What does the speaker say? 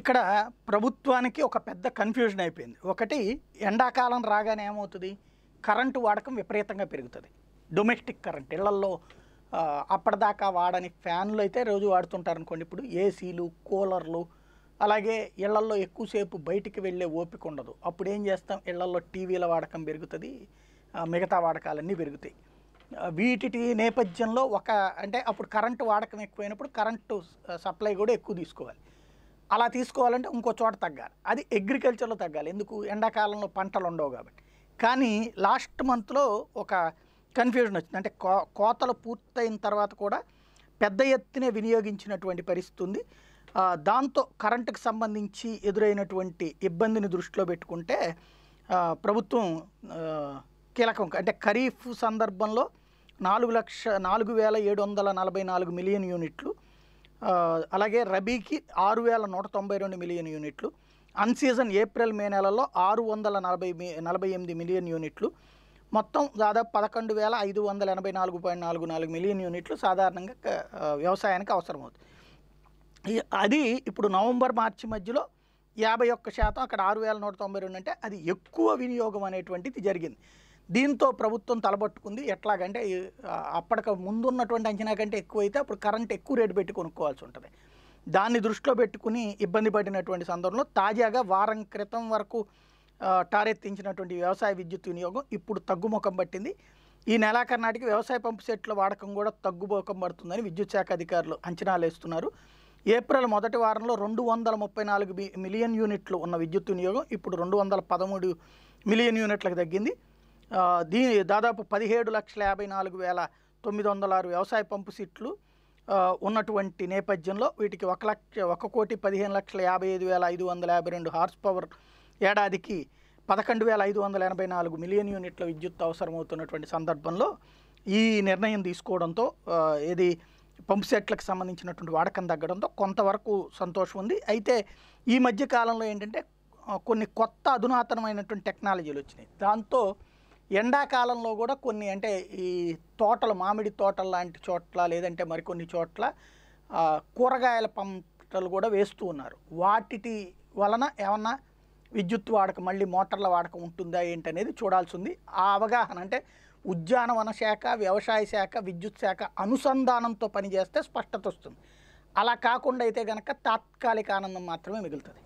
ఇక్కడ ప్రభుత్వానికి ఒక పెద్ద కన్ఫ్యూజన్ అయిపోయింది ఒకటి ఎండాకాలం రాగానే ఏమవుతుంది కరెంటు వాడకం విపరీతంగా పెరుగుతుంది డొమెస్టిక్ కరెంట్ ఇళ్లల్లో అప్పటిదాకా వాడని ఫ్యాన్లు అయితే రోజు వాడుతుంటారు అనుకోండి ఇప్పుడు ఏసీలు కూలర్లు అలాగే ఇళ్లల్లో ఎక్కువసేపు బయటికి వెళ్ళే ఓపిక ఉండదు అప్పుడు ఏం చేస్తాం ఇళ్లల్లో టీవీల వాడకం పెరుగుతుంది మిగతా వాడకాలన్నీ పెరుగుతాయి వీటి నేపథ్యంలో ఒక అంటే అప్పుడు కరెంటు వాడకం ఎక్కువైనప్పుడు కరెంటు సప్లై కూడా ఎక్కువ తీసుకోవాలి అలా తీసుకోవాలంటే ఇంకో చోట తగ్గాలి అది అగ్రికల్చర్లో తగ్గాలి ఎందుకు ఎండాకాలంలో పంటలు ఉండవు కాబట్టి కానీ లాస్ట్ మంత్లో ఒక కన్ఫ్యూజన్ వచ్చింది అంటే కో కోతలు పూర్తయిన తర్వాత కూడా పెద్ద ఎత్తునే వినియోగించినటువంటి పరిస్థితి ఉంది దాంతో కరెంటుకు సంబంధించి ఎదురైనటువంటి ఇబ్బందిని దృష్టిలో పెట్టుకుంటే ప్రభుత్వం కీలకం అంటే ఖరీఫ్ సందర్భంలో నాలుగు లక్ష నాలుగు వేల ఏడు వందల నలభై నాలుగు మిలియన్ యూనిట్లు అలాగే రబీకి ఆరు వేల నూట తొంభై రెండు మిలియన్ యూనిట్లు అన్సీజన్ ఏప్రిల్ మే నెలలో ఆరు వందల నలభై నలభై ఎనిమిది మిలియన్ యూనిట్లు మొత్తం దాదాపు పదకొండు వేల ఐదు వందల ఎనభై నాలుగు పాయింట్ నాలుగు నాలుగు మిలియన్ యూనిట్లు సాధారణంగా వ్యవసాయానికి అవసరమవుతుంది అది ఇప్పుడు నవంబర్ మార్చి మధ్యలో యాభై ఒక్క శాతం అక్కడ ఆరు వేల నూట తొంభై రెండు అంటే అది ఎక్కువ వినియోగం అనేటువంటిది జరిగింది దీంతో ప్రభుత్వం తలబట్టుకుంది ఎట్లాగంటే అప్పటిక ముందున్నటువంటి అంచనా కంటే ఎక్కువైతే అప్పుడు కరెంట్ ఎక్కువ రేటు పెట్టి కొనుక్కోవాల్సి ఉంటుంది దాన్ని దృష్టిలో పెట్టుకుని ఇబ్బంది పడినటువంటి సందర్భంలో తాజాగా వారం క్రితం వరకు టారెత్తించినటువంటి వ్యవసాయ విద్యుత్ వినియోగం ఇప్పుడు తగ్గుముఖం పట్టింది ఈ నెలాఖరు నాటికి వ్యవసాయ పంపు సెట్ల వాడకం కూడా తగ్గుముఖం పడుతుందని విద్యుత్ శాఖ అధికారులు అంచనాలు వేస్తున్నారు ఏప్రిల్ మొదటి వారంలో రెండు వందల ముప్పై నాలుగు మిలియన్ యూనిట్లు ఉన్న విద్యుత్ వినియోగం ఇప్పుడు రెండు వందల పదమూడు మిలియన్ యూనిట్లకు తగ్గింది దీని దాదాపు పదిహేడు లక్షల యాభై నాలుగు వేల తొమ్మిది వందల ఆరు వ్యవసాయ పంపు సెట్లు ఉన్నటువంటి నేపథ్యంలో వీటికి ఒక లక్ష ఒక కోటి పదిహేను లక్షల యాభై ఐదు వేల ఐదు వందల యాభై రెండు హార్స్ పవర్ ఏడాదికి పదకొండు వేల ఐదు వందల ఎనభై నాలుగు మిలియన్ యూనిట్ల విద్యుత్ అవసరమవుతున్నటువంటి సందర్భంలో ఈ నిర్ణయం తీసుకోవడంతో ఇది పంప్ సెట్లకు సంబంధించినటువంటి వాడకం తగ్గడంతో కొంతవరకు సంతోషం ఉంది అయితే ఈ మధ్య కాలంలో ఏంటంటే కొన్ని కొత్త అధునాతనమైనటువంటి టెక్నాలజీలు వచ్చినాయి దాంతో ఎండాకాలంలో కూడా కొన్ని అంటే ఈ తోటలు మామిడి తోటలు లాంటి చోట్ల లేదంటే మరికొన్ని చోట్ల కూరగాయల పంటలు కూడా వేస్తూ ఉన్నారు వాటి వలన ఏమన్నా విద్యుత్ వాడకం మళ్ళీ మోటార్ల వాడకం ఉంటుందా ఏంటనేది చూడాల్సి ఉంది ఆ అవగాహన అంటే ఉద్యానవన శాఖ వ్యవసాయ శాఖ విద్యుత్ శాఖ అనుసంధానంతో పనిచేస్తే స్పష్టత వస్తుంది అలా కాకుండా అయితే కనుక తాత్కాలిక ఆనందం మాత్రమే మిగులుతుంది